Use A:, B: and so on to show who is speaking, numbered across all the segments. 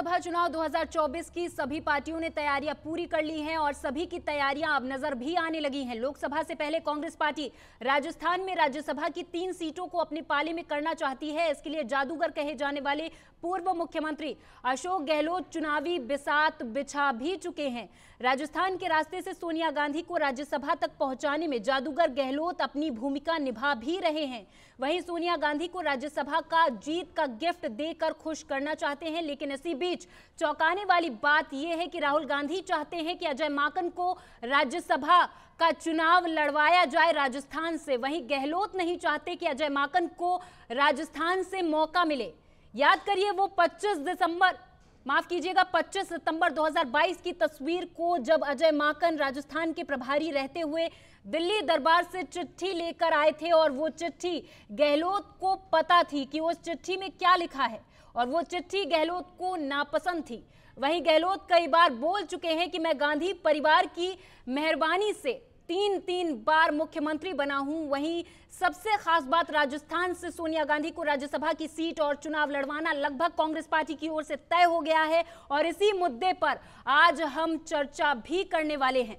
A: लोकसभा चुनाव 2024 की सभी पार्टियों ने तैयारियां पूरी कर ली हैं और सभी की तैयारियां अब नजर भी आने लगी हैं लोकसभा से पहले कांग्रेस पार्टी राजस्थान में राज्यसभा की तीन सीटों को अपने पाले में करना चाहती है इसके लिए जादूगर कहे जाने वाले पूर्व मुख्यमंत्री अशोक गहलोत चुनावी बिसात बिछा भी चुके हैं राजस्थान के रास्ते से सोनिया गांधी को राज्यसभा तक पहुंचाने में जादूगर गहलोत अपनी भूमिका निभा भी रहे हैं वहीं सोनिया गांधी को राज्यसभा का जीत का गिफ्ट देकर खुश करना चाहते हैं लेकिन इसी बीच चौंकाने वाली बात यह है कि राहुल गांधी चाहते हैं कि अजय माकन को राज्यसभा का चुनाव लड़वाया जाए राजस्थान से वहीं गहलोत नहीं चाहते कि अजय माकन को राजस्थान से मौका मिले याद करिए वो 25 दिसंबर माफ कीजिएगा 25 सितंबर 2022 की तस्वीर को जब अजय माकन राजस्थान के प्रभारी रहते हुए दिल्ली दरबार से चिट्ठी लेकर आए थे और वो चिट्ठी गहलोत को पता थी कि उस चिट्ठी में क्या लिखा है और वो चिट्ठी गहलोत को नापसंद थी वहीं गहलोत कई बार बोल चुके हैं कि मैं गांधी परिवार की मेहरबानी से तीन तीन बार मुख्यमंत्री बना हूं वहीं सबसे खास बात राजस्थान से सोनिया गांधी को राज्यसभा की सीट और चुनाव लड़वाना लगभग कांग्रेस पार्टी की ओर से तय हो गया है और इसी मुद्दे पर आज हम चर्चा भी करने वाले हैं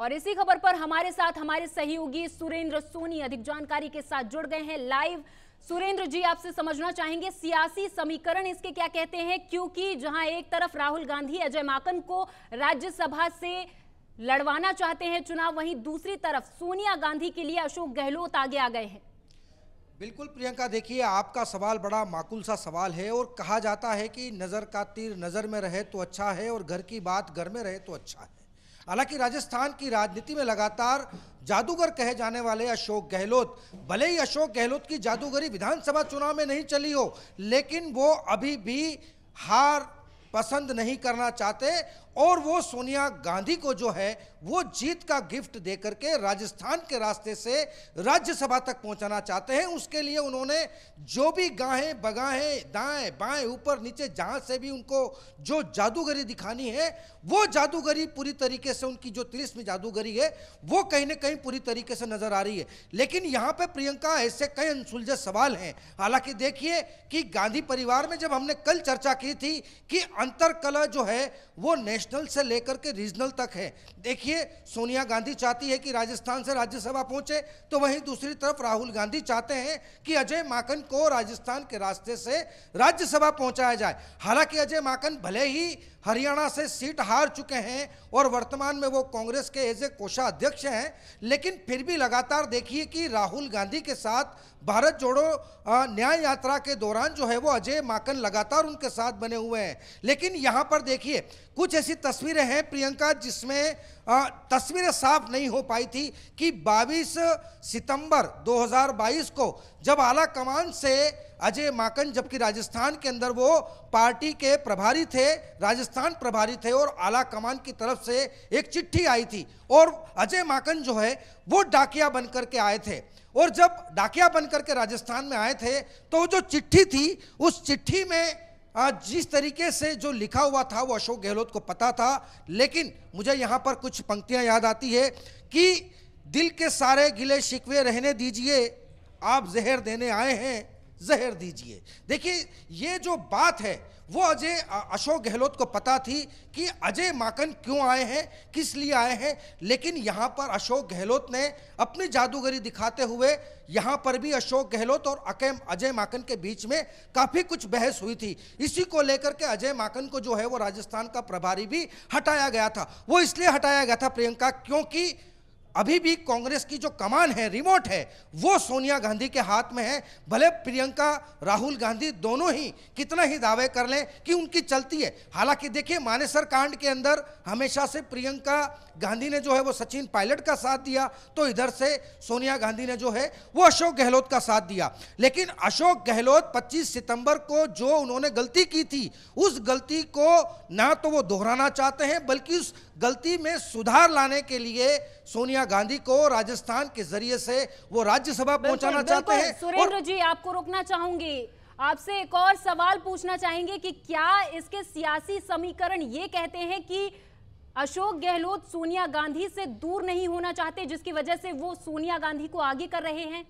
A: और इसी खबर पर हमारे साथ हमारे सहयोगी सुरेंद्र सोनी अधिक जानकारी के साथ जुड़ गए हैं लाइव सुरेंद्र जी आपसे समझना चाहेंगे सियासी समीकरण इसके क्या कहते हैं क्योंकि जहां एक तरफ राहुल गांधी अजय माकन को राज्यसभा से लड़वाना चाहते हैं चुनाव वहीं दूसरी तरफ सोनिया गांधी के लिए अशोक गहलोत आगे आ गए हैं
B: बिल्कुल प्रियंका देखिए आपका सवाल बड़ा माकुल सा सवाल है और कहा जाता है कि नज़र का तीर नज़र में रहे तो अच्छा है और घर की बात घर में रहे तो अच्छा है हालांकि राजस्थान की राजनीति में लगातार जादूगर कहे जाने वाले अशोक गहलोत भले ही अशोक गहलोत की जादूगरी विधानसभा चुनाव में नहीं चली हो लेकिन वो अभी भी हार पसंद नहीं करना चाहते और वो सोनिया गांधी को जो है वो जीत का गिफ्ट दे करके राजस्थान के रास्ते से राज्यसभा तक पहुंचाना चाहते हैं उसके लिए उन्होंने जो भी गाहें बगाहें दाएं बाएं ऊपर नीचे जहां से भी उनको जो जादूगरी दिखानी है वो जादूगरी पूरी तरीके से उनकी जो तिलिस्म जादूगरी है वो कहीं ना कहीं पूरी तरीके से नजर आ रही है लेकिन यहाँ पे प्रियंका ऐसे कई अनसुलझे सवाल हैं हालांकि देखिए कि गांधी परिवार में जब हमने कल चर्चा की थी कि अंतर कला जो है वो नेशनल से लेकर के रीजनल तक है देखिए सोनिया गांधी चाहती है कि राजस्थान से राज्यसभा पहुंचे तो वहीं दूसरी तरफ राहुल गांधी चाहते हैं कि अजय माकन को राजस्थान के रास्ते से राज्यसभा पहुंचाया जाए हालांकि अजय माकन भले ही हरियाणा से सीट हार चुके हैं और वर्तमान में वो कांग्रेस के एज ए कोषाध्यक्ष हैं लेकिन फिर भी लगातार देखिए कि राहुल गांधी के साथ भारत जोड़ो न्याय यात्रा के दौरान जो है वो अजय माकन लगातार उनके साथ बने हुए हैं लेकिन यहाँ पर देखिए कुछ ऐसी तस्वीरें हैं प्रियंका जिसमें तस्वीरें साफ नहीं हो पाई थी कि 22 सितंबर 2022 को जब आला कमान से अजय माकन जबकि राजस्थान के अंदर वो पार्टी के प्रभारी थे राजस्थान प्रभारी थे और आला कमान की तरफ से एक चिट्ठी आई थी और अजय माकन जो है वो डाकिया बन करके आए थे और जब डाकिया बनकर के राजस्थान में आए थे तो जो चिट्ठी थी उस चिट्ठी में आज जिस तरीके से जो लिखा हुआ था वो अशोक गहलोत को पता था लेकिन मुझे यहाँ पर कुछ पंक्तियाँ याद आती है कि दिल के सारे गिले शिकवे रहने दीजिए आप जहर देने आए हैं जहर दीजिए देखिए ये जो बात है वो अजय अशोक गहलोत को पता थी कि अजय माकन क्यों आए हैं किस लिए आए हैं लेकिन यहाँ पर अशोक गहलोत ने अपनी जादूगरी दिखाते हुए यहाँ पर भी अशोक गहलोत और अकेम अजय माकन के बीच में काफ़ी कुछ बहस हुई थी इसी को लेकर के अजय माकन को जो है वो राजस्थान का प्रभारी भी हटाया गया था वो इसलिए हटाया गया था प्रियंका क्योंकि अभी भी कांग्रेस की जो कमान है रिमोट है वो सोनिया गांधी के हाथ में है भले प्रियंका राहुल गांधी दोनों ही कितना ही दावे कर लें कि उनकी चलती है हालांकि देखिए मानेसर कांड के अंदर हमेशा से प्रियंका गांधी ने जो है वो सचिन पायलट का साथ दिया तो इधर से सोनिया गांधी ने जो है वो अशोक गहलोत का साथ दिया लेकिन अशोक गहलोत पच्चीस सितंबर को जो उन्होंने गलती की थी उस गलती को ना तो वो दोहराना चाहते हैं बल्कि उस गलती में सुधार लाने के लिए सोनिया गांधी को राजस्थान के जरिए से वो राज्यसभा पहुंचाना चाहते हैं सुरेंद्र
A: और... जी आपको रोकना चाहूंगी आपसे एक और सवाल पूछना चाहेंगे कि क्या इसके सियासी समीकरण ये कहते हैं कि अशोक गहलोत सोनिया गांधी से दूर नहीं होना चाहते जिसकी वजह से वो सोनिया गांधी को आगे कर रहे हैं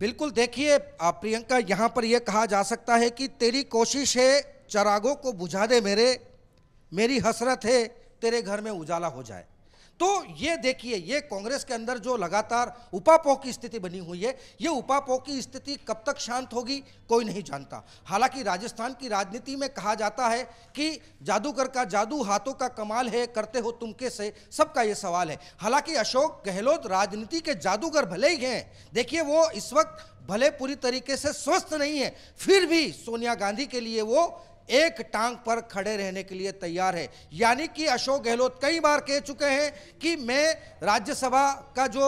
B: बिल्कुल देखिए प्रियंका यहां पर यह कहा जा सकता है कि तेरी कोशिश है चरागों को बुझा दे मेरे मेरी हसरत है तेरे घर में उजाला हो जाए तो ये देखिए ये कांग्रेस के अंदर जो लगातार उपापो की स्थिति बनी हुई है ये उपापो की स्थिति कब तक शांत होगी कोई नहीं जानता हालांकि राजस्थान की राजनीति में कहा जाता है कि जादूगर का जादू हाथों का कमाल है करते हो तुम कैसे सबका ये सवाल है हालांकि अशोक गहलोत राजनीति के जादूगर भले ही हैं देखिए वो इस वक्त भले पूरी तरीके से स्वस्थ नहीं है फिर भी सोनिया गांधी के लिए वो एक टांग पर खड़े रहने के लिए तैयार है यानी कि अशोक गहलोत कई बार कह चुके हैं कि मैं राज्यसभा का जो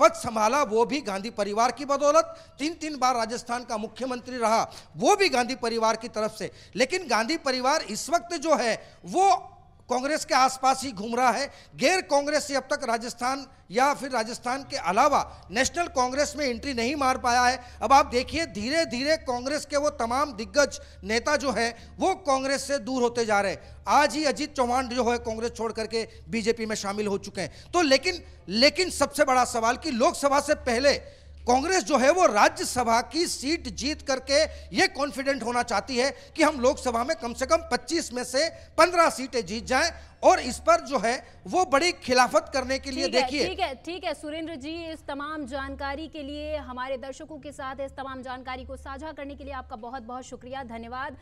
B: पद संभाला वो भी गांधी परिवार की बदौलत तीन तीन बार राजस्थान का मुख्यमंत्री रहा वो भी गांधी परिवार की तरफ से लेकिन गांधी परिवार इस वक्त जो है वो कांग्रेस के आसपास ही घूम रहा है गैर कांग्रेस से अब तक राजस्थान या फिर राजस्थान के अलावा नेशनल कांग्रेस में एंट्री नहीं मार पाया है अब आप देखिए धीरे धीरे कांग्रेस के वो तमाम दिग्गज नेता जो है वो कांग्रेस से दूर होते जा रहे हैं आज ही अजीत चौहान जो है कांग्रेस छोड़ करके बीजेपी में शामिल हो चुके हैं तो लेकिन लेकिन सबसे बड़ा सवाल कि लोकसभा से पहले कांग्रेस जो है वो राज्यसभा की सीट जीत करके ये कॉन्फिडेंट होना चाहती है कि हम लोकसभा में कम से कम 25 में से 15 सीटें जीत जाएं और इस पर जो है वो बड़ी खिलाफत करने के लिए देखिए ठीक
A: है ठीक है सुरेंद्र जी इस तमाम जानकारी के लिए हमारे दर्शकों के साथ इस तमाम जानकारी को साझा करने के लिए आपका बहुत बहुत शुक्रिया धन्यवाद